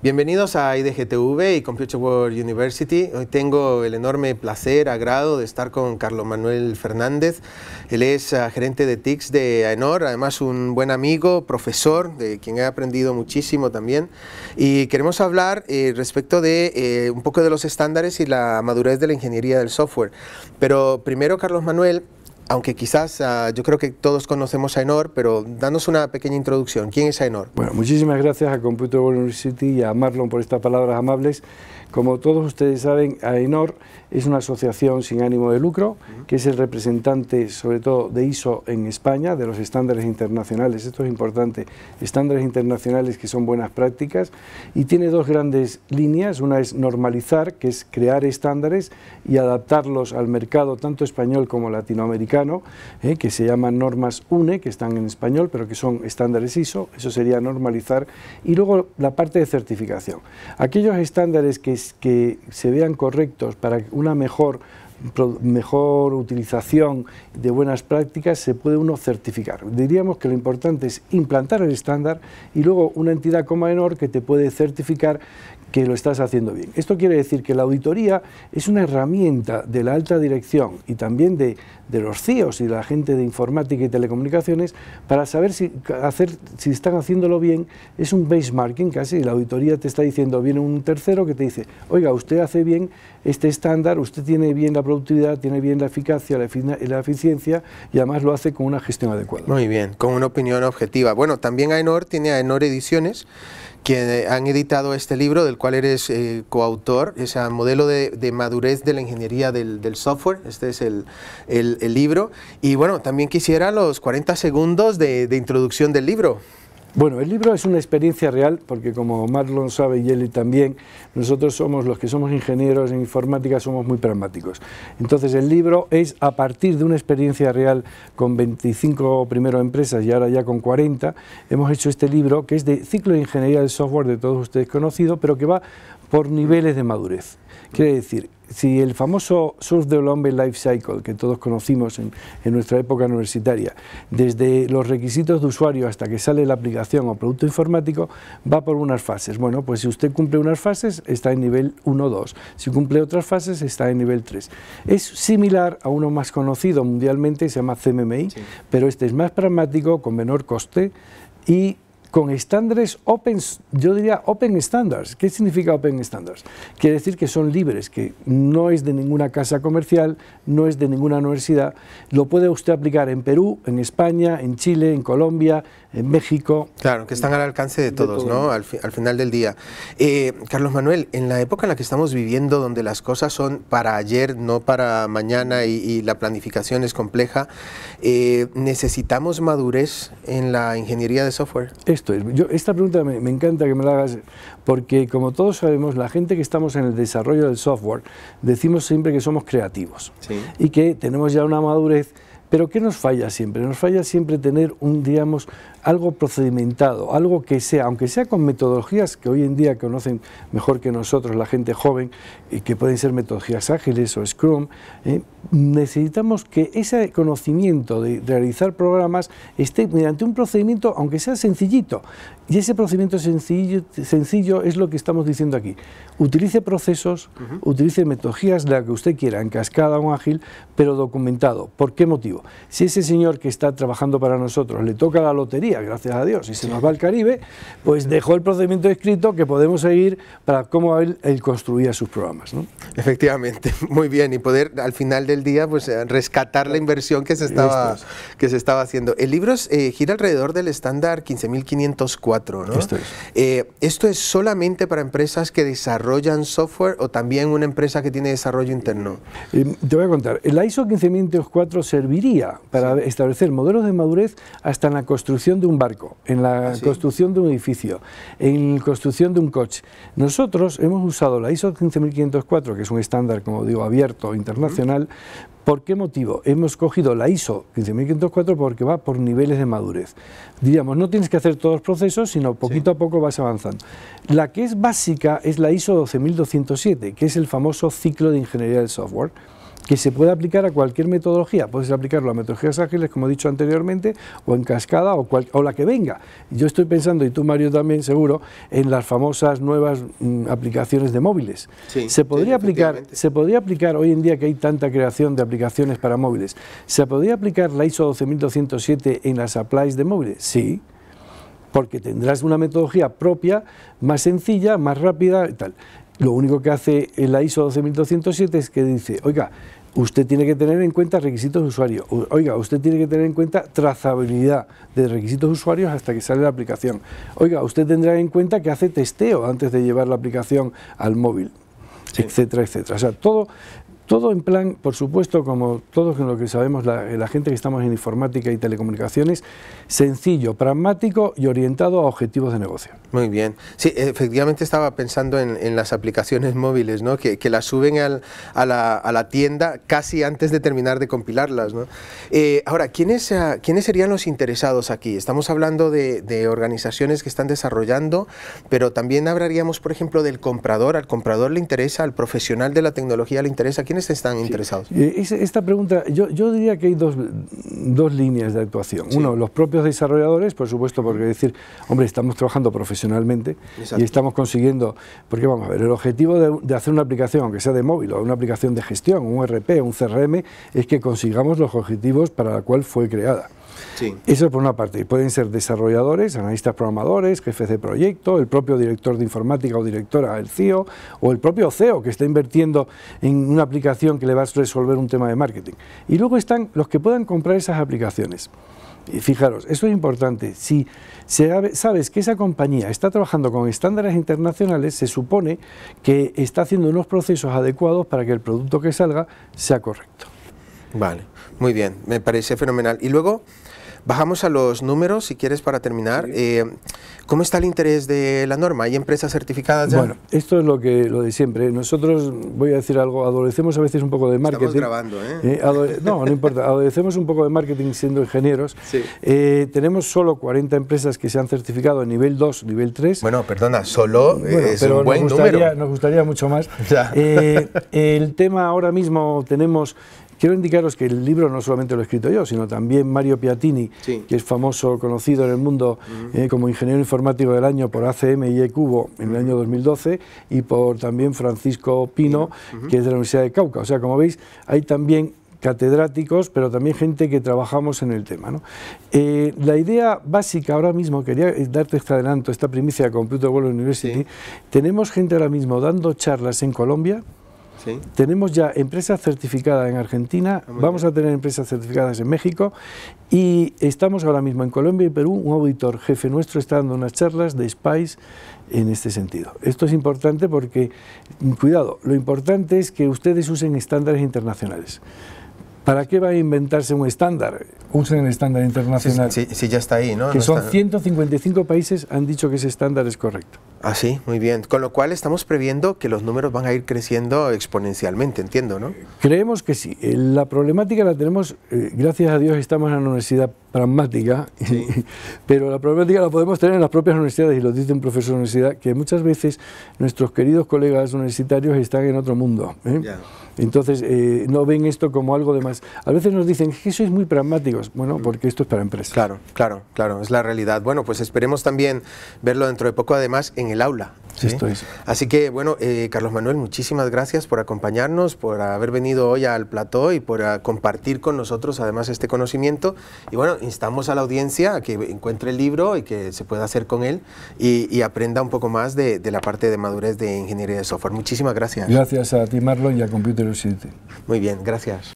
Bienvenidos a IDGTV y Computer World University. Hoy tengo el enorme placer, agrado de estar con Carlos Manuel Fernández. Él es ah, gerente de TICS de AENOR, además un buen amigo, profesor, de quien he aprendido muchísimo también. Y queremos hablar eh, respecto de eh, un poco de los estándares y la madurez de la ingeniería del software. Pero primero, Carlos Manuel, aunque quizás ah, yo creo que todos conocemos a Enor, pero danos una pequeña introducción. ¿Quién es Enor? Bueno, muchísimas gracias a Computer World University y a Marlon por estas palabras amables. Como todos ustedes saben, AENOR es una asociación sin ánimo de lucro, que es el representante sobre todo de ISO en España, de los estándares internacionales, esto es importante, estándares internacionales que son buenas prácticas, y tiene dos grandes líneas, una es normalizar, que es crear estándares y adaptarlos al mercado tanto español como latinoamericano, eh, que se llaman normas UNE, que están en español, pero que son estándares ISO, eso sería normalizar, y luego la parte de certificación. Aquellos estándares que se vean correctos para una mejor mejor utilización de buenas prácticas se puede uno certificar. Diríamos que lo importante es implantar el estándar y luego una entidad como AENOR que te puede certificar que lo estás haciendo bien. Esto quiere decir que la auditoría es una herramienta de la alta dirección y también de, de los CIOs e y de la gente de informática y telecomunicaciones para saber si, hacer, si están haciéndolo bien. Es un benchmarking casi, la auditoría te está diciendo, viene un tercero que te dice, oiga, usted hace bien este estándar, usted tiene bien la productividad, tiene bien la eficacia, la, la eficiencia y además lo hace con una gestión adecuada. Muy bien, con una opinión objetiva. Bueno, también AENOR tiene AENOR Ediciones que eh, han editado este libro del cual eres eh, coautor, es el modelo de, de, madurez de la ingeniería del, del software, este es el, el, el, libro, y bueno, también quisiera los 40 segundos de, de introducción del libro. Bueno, el libro es una experiencia real porque como Marlon sabe y Eli también, nosotros somos los que somos ingenieros en informática, somos muy pragmáticos. Entonces el libro es a partir de una experiencia real con 25 primero empresas y ahora ya con 40, hemos hecho este libro que es de ciclo de ingeniería del software de todos ustedes conocido, pero que va por niveles de madurez. Quiere decir, si el famoso surf the life cycle que todos conocimos en, nuestra época universitaria, desde los requisitos de usuario hasta que sale la aplicación o producto informático, va por unas fases. Bueno, pues si usted cumple unas fases, está en nivel 1-2. Si cumple otras fases, está en nivel 3. Es similar a uno más conocido mundialmente, se llama CMMI, pero este es más pragmático, con menor coste y con estándares open, yo diría open standards. ¿Qué significa open standards? Quiere decir que son libres, que no es de ninguna casa comercial, no es de ninguna universidad. Lo puede usted aplicar en Perú, en España, en Chile, en Colombia, en México. Claro, que están al alcance de todos, ¿no? Al, final del día. Eh, Carlos Manuel, en la época en la que estamos viviendo, donde las cosas son para ayer, no para mañana y, la planificación es compleja, eh, ¿necesitamos madurez en la ingeniería de software? esta pregunta me, encanta que me la hagas, porque como todos sabemos, la gente que estamos en el desarrollo del software, decimos siempre que somos creativos y que tenemos ya una madurez pero ¿qué nos falla siempre? Nos falla siempre tener un, digamos, algo procedimentado, algo que sea, aunque sea con metodologías que hoy en día conocen mejor que nosotros la gente joven, y que pueden ser metodologías ágiles o Scrum, ¿eh? necesitamos que ese conocimiento de realizar programas esté mediante un procedimiento, aunque sea sencillito. Y ese procedimiento sencillo, es lo que estamos diciendo aquí. Utilice procesos, utilice metodologías, la que usted quiera, en cascada o ágil, pero documentado. ¿Por qué motivo? Si ese señor que está trabajando para nosotros le toca la lotería, gracias a Dios, y se nos va al Caribe, pues dejó el procedimiento escrito que podemos seguir para cómo él, construía sus programas. Efectivamente, muy bien, y poder al final del día pues eh, rescatar la inversión que se estaba, que se estaba haciendo. El libro eh, gira alrededor del estándar 15.504, ¿no? Esto es. Eh, esto es solamente para empresas que desarrollan software o también una empresa que tiene desarrollo interno. te voy a contar, el ISO 15.504 serviría para establecer modelos de madurez hasta en la construcción de un barco, en la construcción de un edificio, en la construcción de un coche. Nosotros hemos usado la ISO 15504, que es un estándar, como digo, abierto internacional, ¿Por qué motivo? Hemos cogido la ISO 15504 porque va por niveles de madurez. digamos no tienes que hacer todos los procesos, sino poquito a poco vas avanzando. La que es básica es la ISO 12207, que es el famoso ciclo de ingeniería del software que se puede aplicar a cualquier metodología. Puedes aplicarlo a metodologías ágiles, como he dicho anteriormente, o en cascada, o, o la que venga. Yo estoy pensando, y tú Mario también seguro, en las famosas nuevas mm, aplicaciones de móviles. se, podría aplicar, se podría aplicar, hoy en día que hay tanta creación de aplicaciones para móviles, ¿se podría aplicar la ISO 12207 en las applies de móviles? Sí porque tendrás una metodología propia, más sencilla, más rápida y tal. Lo único que hace la ISO 12207 es que dice, oiga, usted tiene que tener en cuenta requisitos de usuario. Oiga, usted tiene que tener en cuenta trazabilidad de requisitos de usuarios hasta que sale la aplicación. Oiga, usted tendrá en cuenta que hace testeo antes de llevar la aplicación al móvil. etcétera, etcétera. O sea, todo todo en plan, por supuesto, como todos lo que sabemos, eh, la, gente que estamos en informática y telecomunicaciones, sencillo, pragmático y orientado a objetivos de negocio. Muy bien. Sí, efectivamente estaba pensando en, las aplicaciones móviles, ¿no? que, las suben a, la, tienda casi antes de terminar de compilarlas. ¿no? Eh, ahora, ¿quiénes, eh, ¿quiénes serían los interesados aquí? Estamos hablando de, de organizaciones que están desarrollando, pero también hablaríamos, por ejemplo, del comprador. Al comprador le interesa, al profesional de la tecnología le interesa. ¿Quién están interesados? Esta pregunta, yo, diría que hay dos, líneas de actuación. Uno, los propios desarrolladores, por supuesto, porque decir, hombre, estamos trabajando profesionalmente y estamos consiguiendo, porque vamos a ver, el objetivo de, hacer una aplicación, aunque sea de móvil o una aplicación de gestión, un RP, un CRM, es que consigamos los objetivos para la cual fue creada. Eso Eso por una parte. Pueden ser desarrolladores, analistas programadores, jefes de proyecto, el propio director de informática o directora del CEO o el propio CEO que está invirtiendo en una aplicación que le va a resolver un tema de marketing. Y luego están los que puedan comprar esas aplicaciones. Y fijaros, eso es importante. Si sabes que esa compañía está trabajando con estándares internacionales, se supone que está haciendo unos procesos adecuados para que el producto que salga sea correcto. Vale, muy bien, me parece fenomenal. Y luego, Bajamos a los números, si quieres, para terminar. Eh, ¿Cómo está el interés de la norma? ¿Hay empresas certificadas ya? Bueno, esto es lo, que, lo de siempre. Nosotros, voy a decir algo, adolecemos a veces un poco de marketing. Estamos grabando, ¿eh? eh no, no importa. Adolecemos un poco de marketing siendo ingenieros. Eh, tenemos solo 40 empresas que se han certificado en nivel 2, nivel 3. Bueno, perdona, solo es un buen número. Nos gustaría mucho más. el tema ahora mismo tenemos Quiero indicaros que el libro no solamente lo he escrito yo, sino también Mario Piatini, que es famoso, conocido en el mundo eh, como ingeniero informático del año por ACM y ECubo en el año 2012, y por también Francisco Pino, que es de la Universidad de Cauca. O sea, como veis, hay también catedráticos, pero también gente que trabajamos en el tema. Eh, la idea básica ahora mismo, quería eh, darte este adelanto, esta primicia de Computer World University, tenemos gente ahora mismo dando charlas en Colombia, tenemos ya empresas certificadas en Argentina, ah, vamos a tener empresas certificadas en México y estamos ahora mismo en Colombia y Perú. Un auditor jefe nuestro está dando unas charlas de SPICE en este sentido. Esto es importante porque, cuidado, lo importante es que ustedes usen estándares internacionales. ¿Para qué va a inventarse un estándar? Usen el estándar internacional. Sí, ya está ahí, ¿no? Que son 155 países han dicho que ese estándar es correcto. Ah, sí, muy bien. Con lo cual estamos previendo que los números van a ir creciendo exponencialmente, entiendo, ¿no? Creemos que sí. Eh, la problemática la tenemos, eh, gracias a Dios estamos en la universidad pragmática, pero la problemática la podemos tener en las propias universidades, y lo dice un profesor de universidad, que muchas veces nuestros queridos colegas universitarios están en otro mundo. ¿eh? Entonces, no ven esto como algo de más. A veces nos dicen que sois muy pragmáticos. Bueno, mm. porque esto es para empresas. Claro, claro, claro, es la realidad. Bueno, pues esperemos también verlo dentro de poco. Además, en en el aula. ¿sí? Así que, bueno, eh, Carlos Manuel, muchísimas gracias por acompañarnos, por haber venido hoy al plató y por ah, compartir con nosotros además este conocimiento. Y bueno, instamos a la audiencia a que encuentre el libro y que se pueda hacer con él y, aprenda un poco más de, la parte de madurez de ingeniería de software. Muchísimas gracias. Gracias a ti, Marlon, y a Computer City. Muy bien, gracias.